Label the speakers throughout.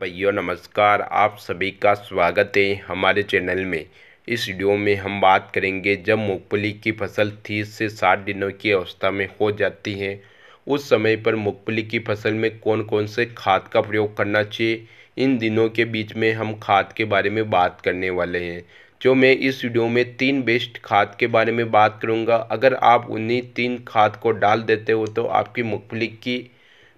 Speaker 1: भैया नमस्कार आप सभी का स्वागत है हमारे चैनल में इस वीडियो में हम बात करेंगे जब मूँगफली की फसल तीस से साठ दिनों की अवस्था में हो जाती है उस समय पर मूँगफली की फसल में कौन कौन से खाद का प्रयोग करना चाहिए इन दिनों के बीच में हम खाद के बारे में बात करने वाले हैं जो मैं इस वीडियो में तीन बेस्ट खाद के बारे में बात करूँगा अगर आप उन्हीं तीन खाद को डाल देते हो तो आपकी मूँगफली की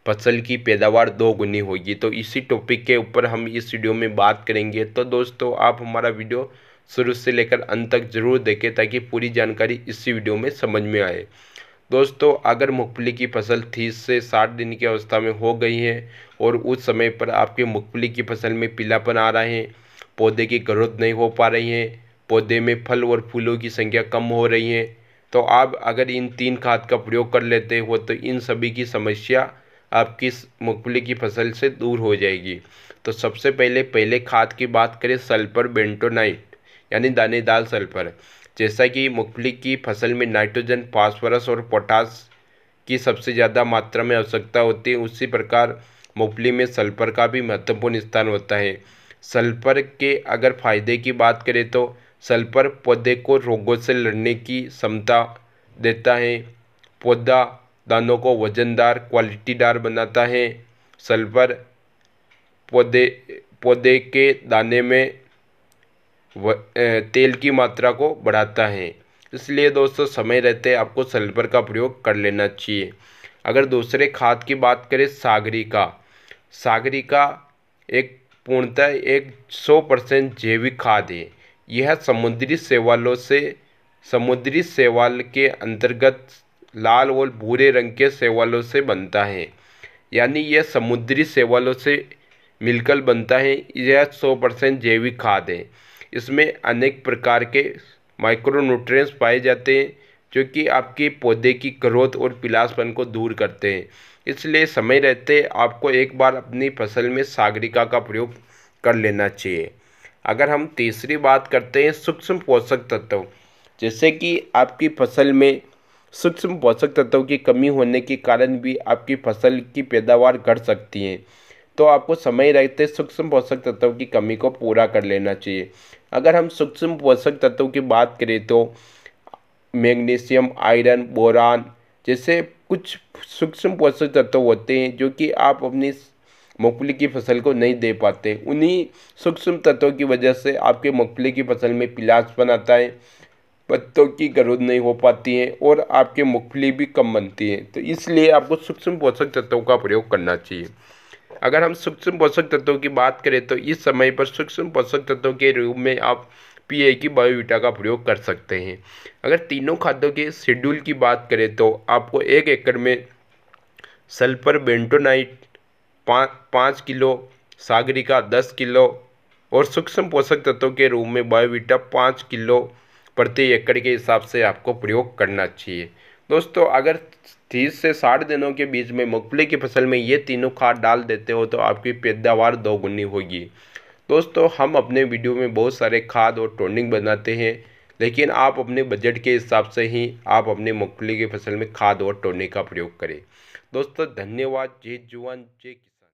Speaker 1: फसल की पैदावार दोगुनी होगी तो इसी टॉपिक के ऊपर हम इस वीडियो में बात करेंगे तो दोस्तों आप हमारा वीडियो शुरू से लेकर अंत तक जरूर देखें ताकि पूरी जानकारी इसी वीडियो में समझ में आए दोस्तों अगर मूँगफली की फसल तीस से साठ दिन की अवस्था में हो गई है और उस समय पर आपके मूँगफली की फसल में पीलापन आ रहा है पौधे की ग्रोथ नहीं हो पा रही है पौधे में फल और फूलों की संख्या कम हो रही है तो आप अगर इन तीन खाद का प्रयोग कर लेते हो तो इन सभी की समस्या आपकी मूँगफली की फसल से दूर हो जाएगी तो सबसे पहले पहले खाद की बात करें सल्फर बेंटोनाइट यानी दानेदार सल्फर जैसा कि मूँगफली की फसल में नाइट्रोजन फास्फोरस और पोटास की सबसे ज़्यादा मात्रा में आवश्यकता होती है उसी प्रकार मूँगफली में सल्फर का भी महत्वपूर्ण स्थान होता है सल्फर के अगर फायदे की बात करें तो सल्फर पौधे को रोगों से लड़ने की क्षमता देता है पौधा दानों को वजनदार क्वालिटीदार बनाता है सल्फर पौधे पौधे के दाने में व, तेल की मात्रा को बढ़ाता है इसलिए दोस्तों समय रहते आपको सल्फर का प्रयोग कर लेना चाहिए अगर दूसरे खाद की बात करें सागरी का सागरी का एक पूर्णतः एक सौ परसेंट जैविक खाद है यह समुद्री सेवालों से समुद्री सेवाल के अंतर्गत लाल और भूरे रंग के सेवालों से बनता है यानी यह समुद्री सेवालों से मिलकर बनता है यह 100 परसेंट जैविक खाद है इसमें अनेक प्रकार के माइक्रोन्यूट्रिएंट्स पाए जाते हैं जो कि आपके पौधे की ग्रोथ और पिलासपन को दूर करते हैं इसलिए समय रहते आपको एक बार अपनी फसल में सागरिका का प्रयोग कर लेना चाहिए अगर हम तीसरी बात करते हैं सूक्ष्म पोषक तत्व जैसे कि आपकी फसल में सूक्ष्म पोषक तत्वों की कमी होने के कारण भी आपकी फसल की पैदावार घट सकती है तो आपको समय रहते सूक्ष्म पोषक तत्वों की कमी को पूरा कर लेना चाहिए अगर हम सूक्ष्म पोषक तत्वों की बात करें तो मैग्नीशियम आयरन बोरान जैसे कुछ सूक्ष्म पोषक तत्व होते हैं जो कि आप अपनी मूँगफली की फसल को नहीं दे पाते उन्हीं सूक्ष्म तत्वों की वजह से आपके मूँगफली की फसल में पिलासपन आता है पत्तों की गरुद नहीं हो पाती है और आपके मुखली भी कम बनती है तो इसलिए आपको सूक्ष्म पोषक तत्वों का प्रयोग करना चाहिए अगर हम सूक्ष्म पोषक तत्वों की बात करें तो इस समय पर सूक्ष्म पोषक तत्वों के रूप में आप पीए की बायोविटा का प्रयोग कर सकते हैं अगर तीनों खादों के शेड्यूल की बात करें तो आपको एक एकड़ में सल्फर बेंटोनाइट पाँच किलो सागरिका दस किलो और सूक्ष्म पोषक तत्वों के रूप में बायोविटा पाँच किलो प्रति एकड़ के हिसाब से आपको प्रयोग करना चाहिए दोस्तों अगर तीस से साठ दिनों के बीच में मूंगफली की फसल में ये तीनों खाद डाल देते हो तो आपकी पैदावार दोगुनी होगी दोस्तों हम अपने वीडियो में बहुत सारे खाद और टोनिंग बनाते हैं लेकिन आप अपने बजट के हिसाब से ही आप अपने मूंगफली की फसल में खाद और टोनिंग का प्रयोग करें दोस्तों धन्यवाद जय जुआन जय